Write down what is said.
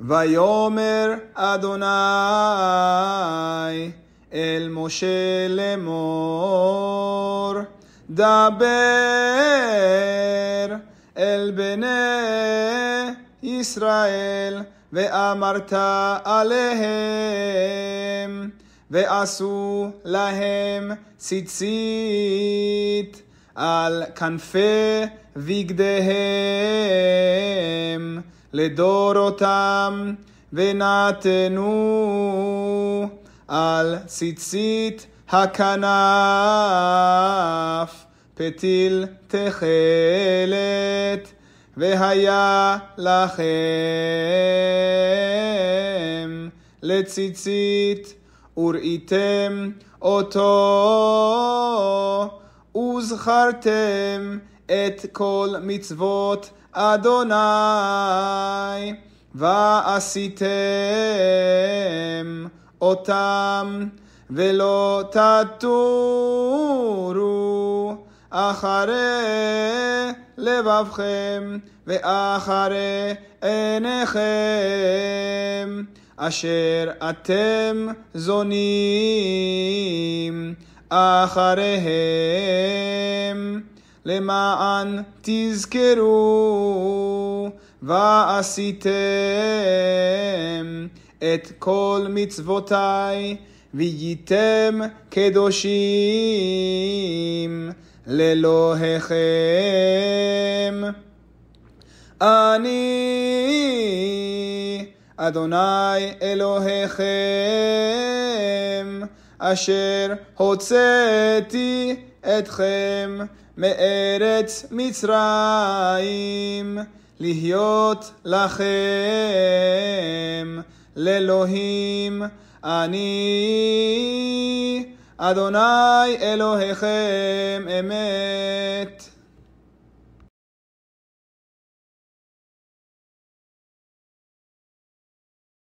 ויאמר אדוני אל משה לאמור, דבר אל בני ישראל, ואמרת עליהם, ועשו להם ציצית על כנפי בגדיהם. לדורותם, ונתנו על ציצית הכנף, פתיל תכלת, והיה לכם לציצית, וראיתם אותו, וזכרתם את כל מצוות אדוני, ועשיתם אותם, ולא תתורו אחרי לבבכם ואחרי עיניכם, אשר אתם זונים אחריהם. למען תזכרו ועשיתם את כל מצוותיי וייתם קדושים לאלוהיכם. אני אדוני אלוהיכם אשר הוצאתי אתכם מארץ מצרים, להיות לכם לאלוהים אני, אדוני אלוהיכם אמת.